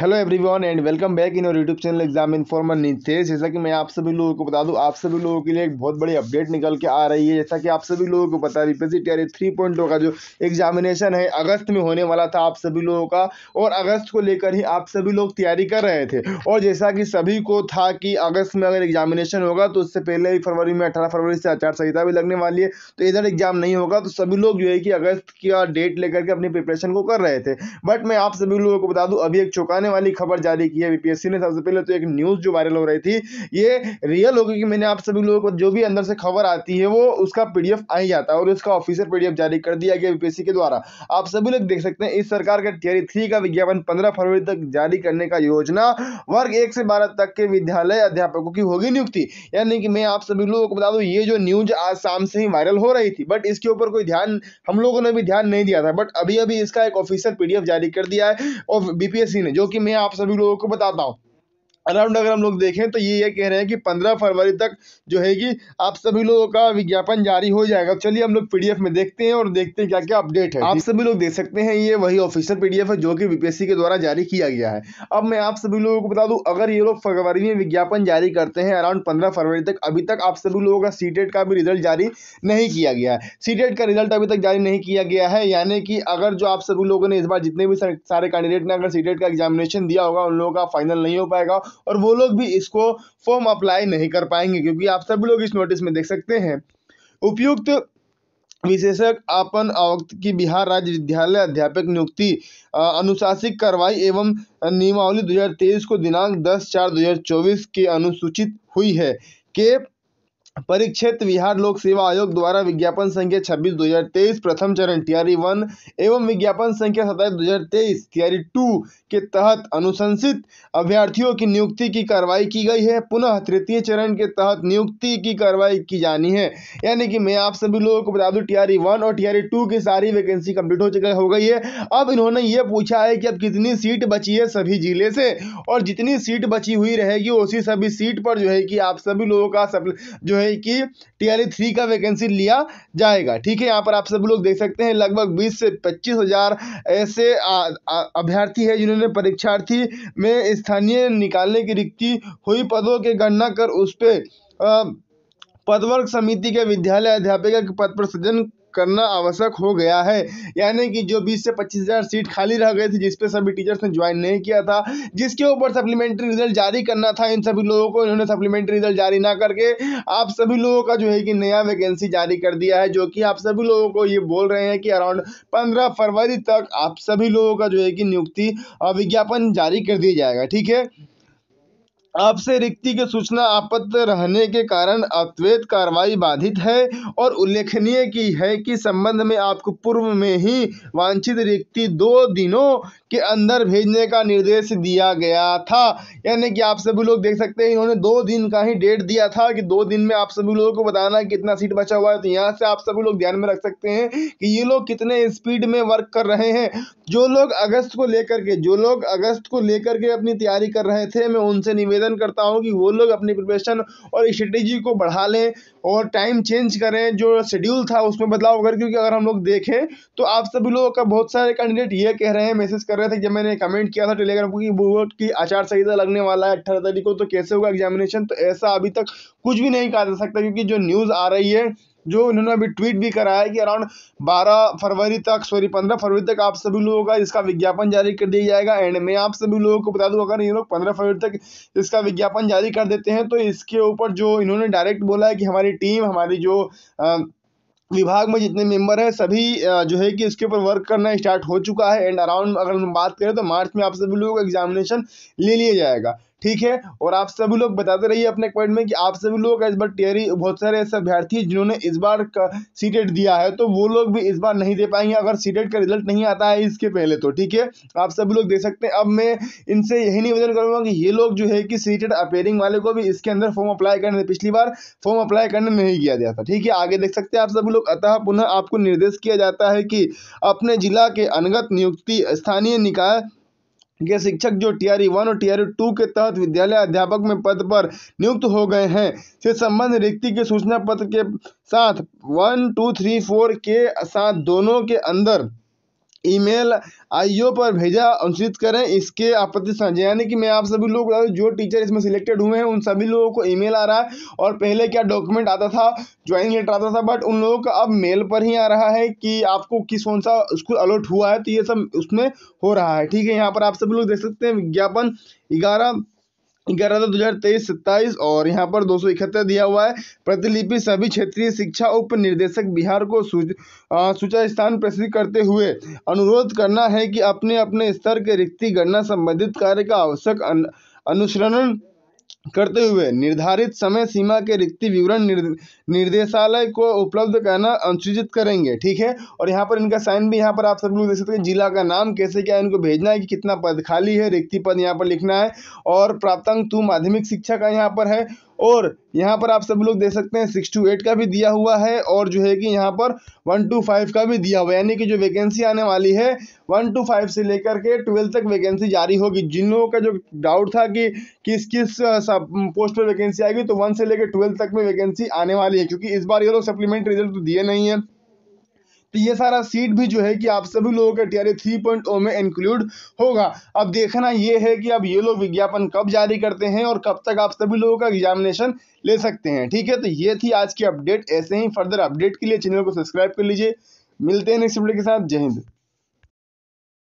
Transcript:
hello everyone and welcome back in your YouTube channel exam informer Nitesh जैसा कि मैं आप सभी लोगों को बता दूं आप सभी लोगों के लिए एक बहुत बड़ी अपडेट निकल के आ रही है जैसा कि आप सभी लोगों को पता रिपेसी टी आर थ्री पॉइंट का जो एग्जामिनेशन है अगस्त में होने वाला था आप सभी लोगों का और अगस्त को लेकर ही आप सभी लोग तैयारी कर रहे थे और जैसा कि सभी को था कि अगस्त में अगर एग्जामिनेशन होगा तो उससे पहले ही फरवरी में अठारह फरवरी से आचार संहिता भी लगने वाली है तो इधर एग्जाम नहीं होगा तो सभी लोग जो है कि अगस्त का डेट लेकर के अपनी प्रिपरेशन को कर रहे थे बट मैं आप सभी लोगों को बता दूँ अभी एक चौकाने वाली खबर जारी की है बीपीएससी ने सबसे पहले तो एक न्यूज़ जो वायरल हो रही थी ये रियल होगी कि मैंने आप सभी लोगों को जो भी अंदर से खबर आती है वो उसका पीडीएफ आ ही जाता है और उसका ऑफिसियल पीडीएफ जारी कर दिया गया बीपीएससी के द्वारा आप सभी लोग देख सकते हैं इस सरकार का टीयर थ्री का विज्ञापन पंद्रह फरवरी तक जारी करने का योजना वर्ग एक से बारह तक के विद्यालय अध्यापकों की होगी नियुक्ति यानी कि मैं आप सभी लोगों को बता दू ये जो न्यूज आज शाम से ही वायरल हो रही थी बट इसके ऊपर कोई ध्यान हम लोगों ने भी ध्यान नहीं दिया था बट अभी अभी इसका एक ऑफिसियल पीडीएफ जारी कर दिया है और बीपीएससी ने जो कि मैं आप सभी लोगों को बताता हूँ अराउंड अगर हम लोग देखें तो ये ये कह रहे हैं कि पंद्रह फरवरी तक जो है कि आप सभी लोगों का विज्ञापन जारी हो जाएगा चलिए हम लोग पीडीएफ में देखते हैं और देखते हैं क्या क्या अपडेट है आप सभी लोग देख सकते हैं ये वही ऑफिशियल पीडीएफ है जो कि बीपीएससी के द्वारा जारी किया गया है अब मैं आप सभी लोगों को बता दूँ अगर ये लोग फरवरी में विज्ञापन जारी करते हैं अराउंड पंद्रह फरवरी तक अभी तक आप सभी लोगों का सी का भी रिजल्ट जारी नहीं किया गया है सी का रिजल्ट अभी तक जारी नहीं किया गया है यानी कि अगर जो आप सभी लोगों ने इस बार जितने भी सारे कैंडिडेट ने अगर सी का एग्जामिनेशन दिया होगा उन लोगों का फाइनल नहीं हो पाएगा और वो लोग भी इसको फॉर्म अप्लाई नहीं कर पाएंगे क्योंकि आप सभी लोग इस नोटिस में देख सकते हैं उपयुक्त विशेषक आपन अवक्त की बिहार राज्य विद्यालय अध्यापक नियुक्ति अनुशासिक कार्रवाई एवं नियमावली 2023 को दिनांक 10 चार 2024 के अनुसूचित हुई है के परीक्षित बिहार लोक सेवा आयोग द्वारा विज्ञापन संख्या छब्बीस दो हजार तेईस प्रथम चरण तैयारी वन एवं विज्ञापन संख्या सताईस दो हजार तेईस तैयारी टू के तहत अनुशंसित अभ्यर्थियों की नियुक्ति की कार्रवाई की गई है पुनः तृतीय चरण के तहत नियुक्ति की कार्रवाई की जानी है यानी कि मैं आप सभी लोगों को बता दूँ टीआरई वन और टीआरई टू की सारी वैकेंसी कंप्लीट हो चुकी हो गई है अब इन्होंने ये पूछा है कि अब कितनी सीट बची है सभी जिले से और जितनी सीट बची हुई रहेगी उसी सभी सीट पर जो है कि आप सभी लोगों का जो है कि टीआरए थ्री का वैकेंसी लिया जाएगा ठीक है यहाँ पर आप सब लोग देख सकते हैं लगभग 20 से पच्चीस हजार ऐसे अभ्यर्थी है जिन्होंने परीक्षार्थी में स्थानीय निकालने की रिक्ति हुई पदों की गणना कर उस पर पदवर्ग समिति के विद्यालय अध्यापिका के पद पर सृजन करना आवश्यक हो गया है यानी कि जो 20 से 25,000 हज़ार सीट खाली रह गई थी जिस पे सभी टीचर्स ने ज्वाइन नहीं किया था जिसके ऊपर सप्लीमेंट्री रिजल्ट जारी करना था इन सभी लोगों को इन्होंने सप्लीमेंट्री रिजल्ट जारी ना करके आप सभी लोगों का जो है कि नया वैकेंसी जारी कर दिया है जो कि आप सभी लोगों को ये बोल रहे हैं कि अराउंड पंद्रह फरवरी तक आप सभी लोगों का जो है कि नियुक्ति विज्ञापन जारी कर दिया जाएगा ठीक है आपसे रिक्ति की सूचना आपत्त रहने के कारण अद्वैत कार्रवाई बाधित है और उल्लेखनीय की है कि संबंध में आपको पूर्व में ही वांछित रिक्ति दो दिनों के अंदर भेजने का निर्देश दिया गया था यानी कि आप सभी लोग देख सकते हैं इन्होंने दो दिन का ही डेट दिया था कि दो दिन में आप सभी लोगों को बताना कितना सीट बचा हुआ है तो यहाँ से आप सभी लोग ध्यान में रख सकते हैं कि ये लोग कितने स्पीड में वर्क कर रहे हैं जो लोग अगस्त को लेकर के जो लोग अगस्त को लेकर के अपनी तैयारी कर रहे थे मैं उनसे निवेदन करता हूँ कि वो लोग अपनी प्रिपरेशन और स्ट्रेटेजी को बढ़ा लें और टाइम चेंज करें जो शेड्यूल था उसमें बदलाव कर क्योंकि अगर हम लोग देखें तो आप सभी लोगों का बहुत सारे कैंडिडेट ये कह रहे हैं मैसेज कर रहे थे जब मैंने कमेंट किया था टेलीग्राम की बोर्ड की आचार संहिता लगने वाला है अट्ठारह तारीख को तो कैसे होगा एग्जामिनेशन तो ऐसा अभी तक कुछ भी नहीं कहा जा सकता क्योंकि जो न्यूज़ आ रही है जो इन्होंने अभी ट्वीट भी करा है कि अराउंड 12 फरवरी तक सॉरी 15 फरवरी तक आप सभी लोगों का इसका विज्ञापन जारी कर दिया जाएगा एंड मैं आप सभी लोगों को बता दूं अगर ये लोग 15 फरवरी तक इसका विज्ञापन जारी कर देते हैं तो इसके ऊपर जो इन्होंने डायरेक्ट बोला है कि हमारी टीम हमारी जो आ, विभाग में जितने मेंबर हैं सभी जो है कि इसके ऊपर वर्क करना स्टार्ट हो चुका है एंड अराउंड अगर हम बात करें तो मार्च में आप सभी लोगों का एग्जामिनेशन ले लिया जाएगा ठीक है और आप सभी लोग बताते रहिए अपने पॉइंट में कि आप सभी लोग इस बार टेयरी e बहुत सारे ऐसे अभ्यर्थी जिन्होंने इस बार सीटेट दिया है तो वो लोग भी इस बार नहीं दे पाएंगे अगर सीटेट का रिजल्ट नहीं आता है इसके पहले तो ठीक है आप सभी लोग देख सकते हैं अब मैं इनसे यही निवेदन करूँगा कि ये लोग जो है कि सीटेट अपेयरिंग वाले को भी इसके अंदर फॉर्म अप्लाई करने पिछली बार फॉर्म अप्लाई करने नहीं किया गया था ठीक है आगे देख सकते हैं आप सभी लोग अतः पुनः आपको निर्देश किया जाता है कि अपने जिला के अनगत नियुक्ति स्थानीय निकाय के शिक्षक जो टीआरई वन और टीआरई टू के तहत विद्यालय अध्यापक में पद पर नियुक्त हो गए हैं से संबंध रिक्ति के सूचना पत्र के साथ वन टू थ्री फोर के साथ दोनों के अंदर ईमेल आईओ पर भेजा अनुसूचित करें इसके आपत्ति साझा यानी कि मैं आप सभी लोग जो टीचर इसमें सिलेक्टेड हुए हैं उन सभी लोगों को ईमेल आ रहा है और पहले क्या डॉक्यूमेंट आता था ज्वाइनिंग लेटर आता था बट उन लोगों का अब मेल पर ही आ रहा है कि आपको किस कौन सा स्कूल अलॉट हुआ है तो ये सब उसमें हो रहा है ठीक है यहाँ पर आप सभी लोग देख सकते हैं विज्ञापन ग्यारह ग्यारह दो हजार तेईस सत्ताईस और यहाँ पर दो सौ इकहत्तर दिया हुआ है प्रतिलिपि सभी क्षेत्रीय शिक्षा उप निर्देशक बिहार को सूचा स्थान प्रस्तुत करते हुए अनुरोध करना है कि अपने अपने स्तर के रिक्ति गणना संबंधित कार्य का आवश्यक अनुसरण करते हुए निर्धारित समय सीमा के रिक्ति विवरण निर्देशालय को उपलब्ध करना अनुसूचित करेंगे ठीक है और यहाँ पर इनका साइन भी यहाँ पर आप सब लोग देख सकते हैं जिला का नाम कैसे क्या इनको भेजना है कि कितना पद खाली है रिक्ति पद यहाँ पर लिखना है और प्राप्तांक टू माध्यमिक शिक्षा का यहाँ पर है और यहाँ पर आप सब लोग देख सकते हैं सिक्स टू एट का भी दिया हुआ है और जो है कि यहाँ पर वन टू फाइव का भी दिया हुआ है यानी कि जो वैकेंसी आने वाली है वन टू फाइव से लेकर के ट्वेल्थ तक वैकेंसी जारी होगी जिन लोगों का जो डाउट था कि किस किस पोस्ट पर वैकेंसी आएगी तो वन से लेकर ट्वेल्थ तक में वैकेंसी आने वाली है क्योंकि इस बार ये लोग सप्लीमेंट रिजल्ट तो दिए नहीं है तो ये सारा सीट भी जो है कि आप सभी लोगों का T R three point O में इंक्लूड होगा अब देखना ये है कि अब ये लोग विज्ञापन कब जारी करते हैं और कब तक आप सभी लोगों का एग्जामिनेशन ले सकते हैं ठीक है तो ये थी आज की अपडेट ऐसे ही फर्दर अपडेट के लिए चैनल को सब्सक्राइब कर लीजिए मिलते हैं नेक्स्ट वीडियो के साथ जय हिंद